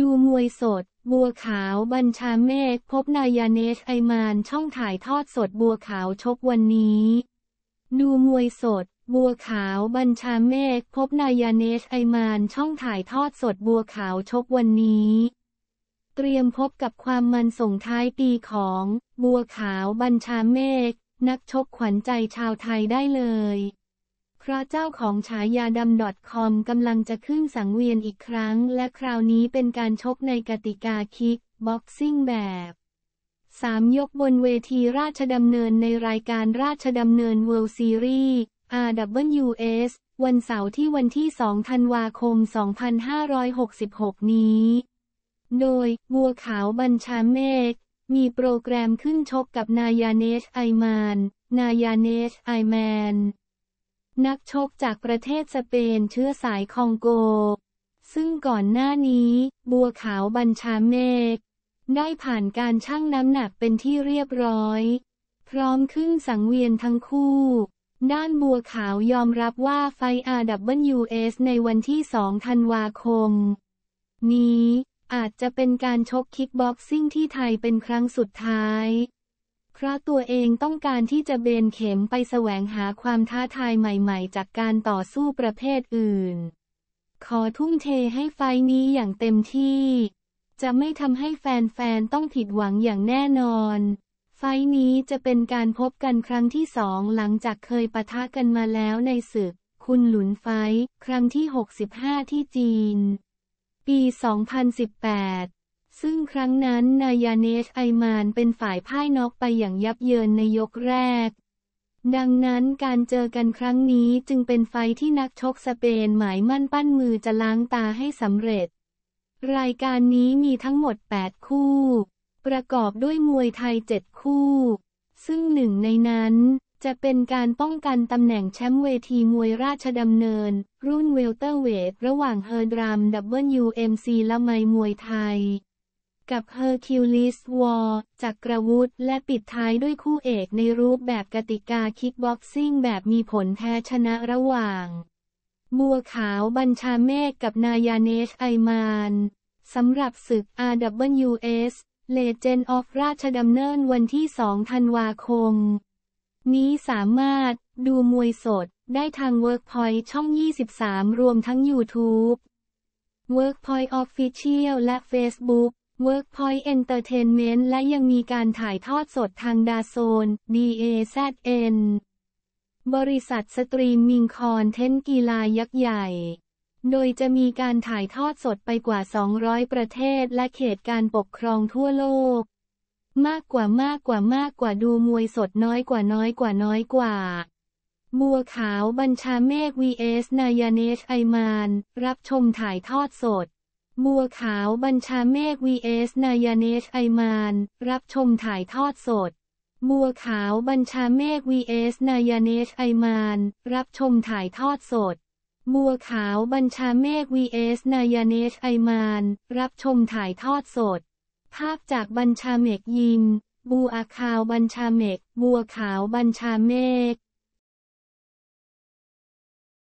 ดูมวยสด บัวขาวบัญชาเมฆ พบนายาเนชไอมานช่องถ่ายทอดสดบัวขาว ชกวันนี้ ดูมวยสด บัวขาว บัญชาเมฆ พบนายาเนชไอมานช่องถ่ายทอดสด บัวขาว ชกวันนี้ เตรียมพบกับความมันส่งท้ายปีของ บัวขาวบัญชาเมฆ นักชกขวัญใจชาวไทยได้เลยพราะเจ้าของฉายาดำ .com กำลังจะขึ้นสังเวียนอีกครั้ง และคราวนี้เป็นการชกในกติกาคิก บ็อกซิ่งแบบ 3 ยกบนเวทีราชดำเนินในรายการราชดำเนินเวิลด์ซีรีส์ RWS วันเสาร์ที่วันที่2ธันวาคม 2566 นี้ โดย บัวขาวบัญชาเมฆมีโปรแกรมขึ้นชกกับนายาเนชไอมาน นายาเนชไอแมนนักชกจากประเทศสเปนเชื้อสายคองโก ซึ่งก่อนหน้านี้บัวขาวบัญชาเมกได้ผ่านการชั่งน้ำหนักเป็นที่เรียบร้อย พร้อมขึ้นสังเวียนทั้งคู่ ด้านบัวขาวยอมรับว่าไฟ RWS ในวันที่2ธันวาคม นี้อาจจะเป็นการชกคิกบ็อกซิ่งที่ไทยเป็นครั้งสุดท้ายเพราะตัวเองต้องการที่จะเบนเข็มไปแสวงหาความท้าทายใหม่ๆ จากการต่อสู้ประเภทอื่น ขอทุ่มเทให้ไฟนี้อย่างเต็มที่ จะไม่ทำให้แฟนๆ ต้องผิดหวังอย่างแน่นอน ไฟนี้จะเป็นการพบกันครั้งที่สองหลังจากเคยปะทะกันมาแล้วในศึก คุณหลุนไฟ ครั้งที่ 65 ที่จีน ปี 2018ซึ่งครั้งนั้น นายาเนชไอมาน เป็นฝ่ายพ่ายน็อกไปอย่างยับเยินในยกแรก ดังนั้นการเจอกันครั้งนี้จึงเป็นไฟที่นักชกสเปนหมายมั่นปั้นมือจะล้างตาให้สำเร็จ รายการนี้มีทั้งหมด 8 คู่ ประกอบด้วยมวยไทย 7 คู่ ซึ่งหนึ่งในนั้น จะเป็นการป้องกันตำแหน่งแชมป์เวทีมวยราชดำเนิน รุ่นเวลเตอร์เวทระหว่างเฮอร์ดรัม WMC และไมมวยไทยกับเฮอร์คิวลิส วอลจักรวุธ และปิดท้ายด้วยคู่เอกในรูปแบบกติกาคิกบ็อกซิ่งแบบมีผลแพ้ชนะระหว่างบัวขาวบัญชาเมฆกับนายาเนชไอมานสำหรับศึก RWS Legend of ราชดำเนินวันที่2ธันวาคมนี้สามารถดูมวยสดได้ทาง Workpoint ช่อง 23 รวมทั้ง YouTube Workpoint Official และ Facebook Workpoint Entertainment และยังมีการถ่ายทอดสดทางดาโซน DAZN บริษัทสตรีมมิงคอนเทนกีฬายักษ์ใหญ่ โดยจะมีการถ่ายทอดสดไปกว่า 200 ประเทศและเขตการปกครองทั่วโลก มากกว่ามากกว่ามากกว่าดูมวยสดน้อยกว่าน้อยกว่าน้อยกว่าบัวขาวบัญชาเมฆ vs นายเนชไอมาน รับชมถ่ายทอดสดบัวขาวบัญชาเมฆ vs นายเนชไอมาน รับชมถ่ายทอดสดบัวขาวบัญชาเมฆ vs นายเนชไอมาน รับชมถ่ายทอดสดบัวขาวบัญชาเมฆ vs นายเนชไอมาน รับชมถ่ายทอดสด ภาพจากบัญชาเมฆยิมบูอาคาวบัญชาเมฆบัวขาวบัญชาเมฆ